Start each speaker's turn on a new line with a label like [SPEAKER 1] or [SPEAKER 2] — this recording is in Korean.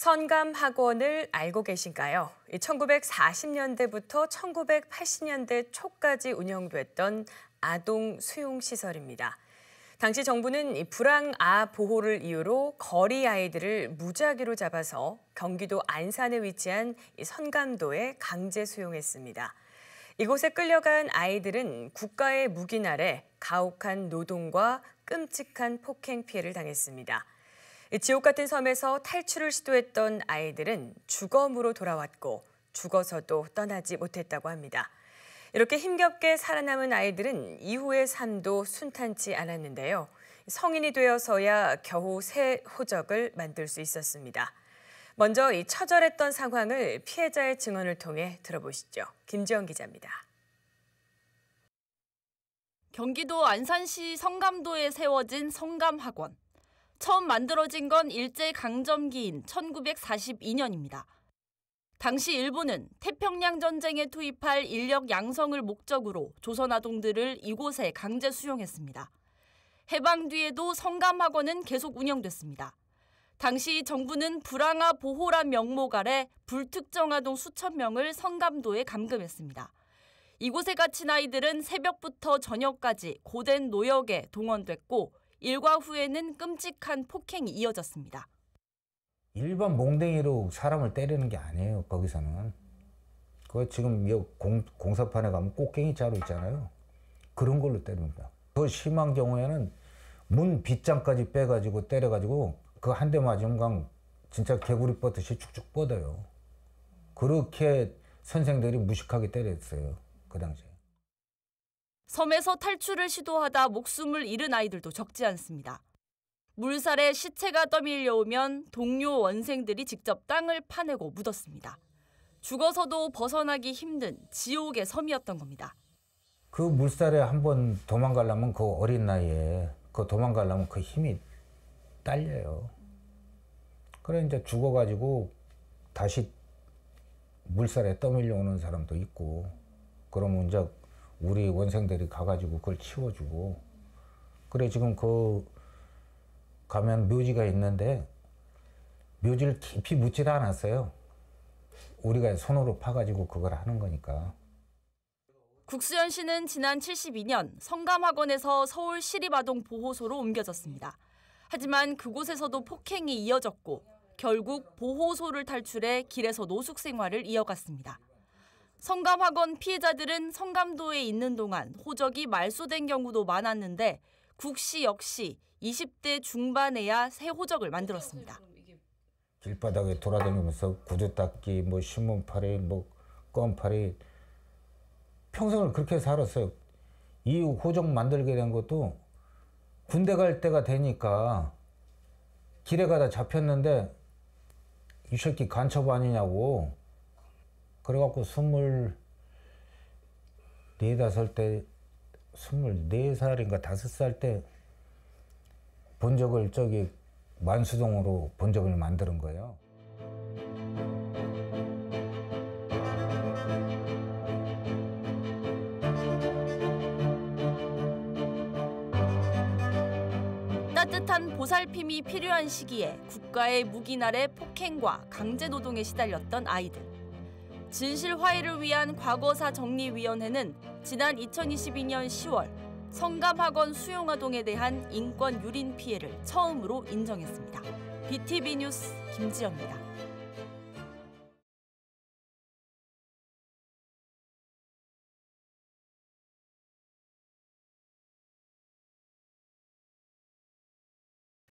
[SPEAKER 1] 선감학원을 알고 계신가요? 1940년대부터 1980년대 초까지 운영됐던 아동 수용시설입니다. 당시 정부는 불황아 보호를 이유로 거리 아이들을 무작위로 잡아서 경기도 안산에 위치한 선감도에 강제 수용했습니다. 이곳에 끌려간 아이들은 국가의 무기 아래 가혹한 노동과 끔찍한 폭행 피해를 당했습니다. 지옥 같은 섬에서 탈출을 시도했던 아이들은 죽음으로 돌아왔고 죽어서도 떠나지 못했다고 합니다. 이렇게 힘겹게 살아남은 아이들은 이후의 삶도 순탄치 않았는데요. 성인이 되어서야 겨우 새 호적을 만들 수 있었습니다. 먼저 이 처절했던 상황을 피해자의 증언을 통해 들어보시죠.
[SPEAKER 2] 김지영 기자입니다. 경기도 안산시 성감도에 세워진 성감학원. 처음 만들어진 건 일제강점기인 1942년입니다. 당시 일본은 태평양 전쟁에 투입할 인력 양성을 목적으로 조선 아동들을 이곳에 강제 수용했습니다. 해방 뒤에도 성감학원은 계속 운영됐습니다. 당시 정부는 불황아 보호란 명목 아래 불특정 아동 수천 명을 성감도에 감금했습니다. 이곳에 갇힌 아이들은 새벽부터 저녁까지 고된 노역에 동원됐고 일과 후에는 끔찍한 폭행이 이어졌습니다.
[SPEAKER 3] 일반 몽댕이로 사람을 때리는 게 아니에요. 거기서는. 그 지금 공, 공사판에 가면 꽃갱이 자루 있잖아요. 그런 걸로 때립니다. 더 심한 경우에는 문 빗장까지 빼가지고 때려가지고 그 한 대 맞으면 그냥 진짜 개구리 뻗듯이 쭉쭉 뻗어요. 그렇게 선생들이 무식하게 때렸어요. 그 당시에.
[SPEAKER 2] 섬에서 탈출을 시도하다 목숨을 잃은 아이들도 적지 않습니다. 물살에 시체가 떠밀려오면 동료 원생들이 직접 땅을 파내고 묻었습니다. 죽어서도 벗어나기 힘든 지옥의 섬이었던 겁니다.
[SPEAKER 3] 그 물살에 한번 도망가려면 그 어린 나이에 그 도망가려면 그 힘이 딸려요. 그래 이제 죽어가지고 다시 물살에 떠밀려오는 사람도 있고 그러면 이제 우리 원생들이 가가지고 그걸 치워주고 그래 지금 그 가면 묘지가 있는데 묘지를 깊이 묻지도 않았어요. 우리가 손으로 파가지고 그걸 하는 거니까.
[SPEAKER 2] 국수연 씨는 지난 72년 성감학원에서 서울 시립아동보호소로 옮겨졌습니다. 하지만 그곳에서도 폭행이 이어졌고 결국 보호소를 탈출해 길에서 노숙 생활을 이어갔습니다. 성감학원 피해자들은 성감도에 있는 동안 호적이 말소된 경우도 많았는데 국시 역시 20대 중반에야 새 호적을 만들었습니다.
[SPEAKER 3] 길바닥에 돌아다니면서 구두 닦기, 뭐 신문 팔이, 뭐 껌팔이 평생을 그렇게 살았어요. 이 호적 만들게 된 것도 군대 갈 때가 되니까 길에 가다 잡혔는데 이 새끼 간첩 아니냐고 그래갖고 스물 네 다섯 때 스물 네 살인가 다섯 살때 본적을 저기 만수동으로 본적을 만드는 거예요.
[SPEAKER 2] 따뜻한 보살핌이 필요한 시기에 국가의 무기날의 폭행과 강제노동에 시달렸던 아이들. 진실 화해를 위한 과거사 정리위원회는 지난 2022년 10월 성감학원 수용아동에 대한 인권 유린 피해를 처음으로 인정했습니다. BTV 뉴스
[SPEAKER 3] 김지영입니다.